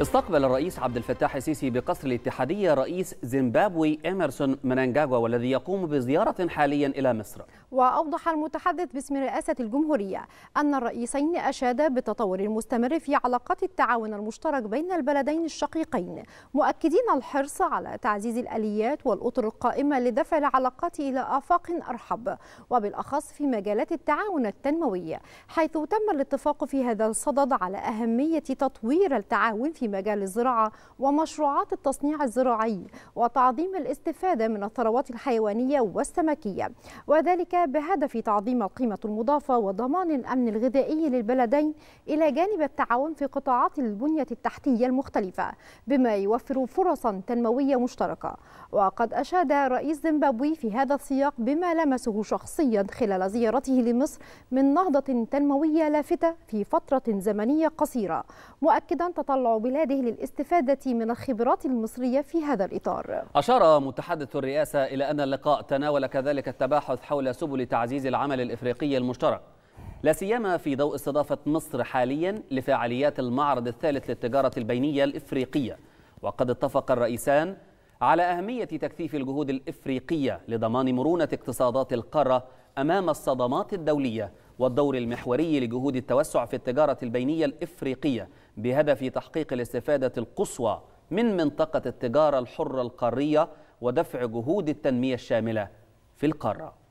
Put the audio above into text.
استقبل الرئيس عبد الفتاح السيسي بقصر الاتحادية رئيس زيمبابوي إيمرسون منانجاغوا والذي يقوم بزيارة حاليا إلى مصر وأوضح المتحدث باسم رئاسة الجمهورية أن الرئيسين أشادا بالتطور المستمر في علاقات التعاون المشترك بين البلدين الشقيقين مؤكدين الحرص على تعزيز الآليات والأطر القائمة لدفع العلاقات إلى آفاق أرحب وبالأخص في مجالات التعاون التنموي حيث تم الاتفاق في هذا الصدد على أهمية تطوير التعاون العامل في مجال الزراعة ومشروعات التصنيع الزراعي وتعظيم الاستفادة من الثروات الحيوانية والسمكية وذلك بهدف تعظيم القيمة المضافة وضمان الأمن الغذائي للبلدين إلى جانب التعاون في قطاعات البنية التحتية المختلفة بما يوفر فرصا تنموية مشتركة وقد أشاد رئيس زيمبابوي في هذا السياق بما لمسه شخصيا خلال زيارته لمصر من نهضة تنموية لافتة في فترة زمنية قصيرة مؤكدا تطلع بلاده للاستفادة من الخبرات المصرية في هذا الإطار أشار متحدث الرئاسة إلى أن اللقاء تناول كذلك التباحث حول سبل تعزيز العمل الإفريقي المشترك لا سيما في ضوء استضافة مصر حاليا لفعاليات المعرض الثالث للتجارة البينية الإفريقية وقد اتفق الرئيسان على أهمية تكثيف الجهود الإفريقية لضمان مرونة اقتصادات القارة أمام الصدمات الدولية والدور المحوري لجهود التوسع في التجارة البينية الإفريقية بهدف تحقيق الاستفادة القصوى من منطقة التجارة الحرة القارية ودفع جهود التنمية الشاملة في القارة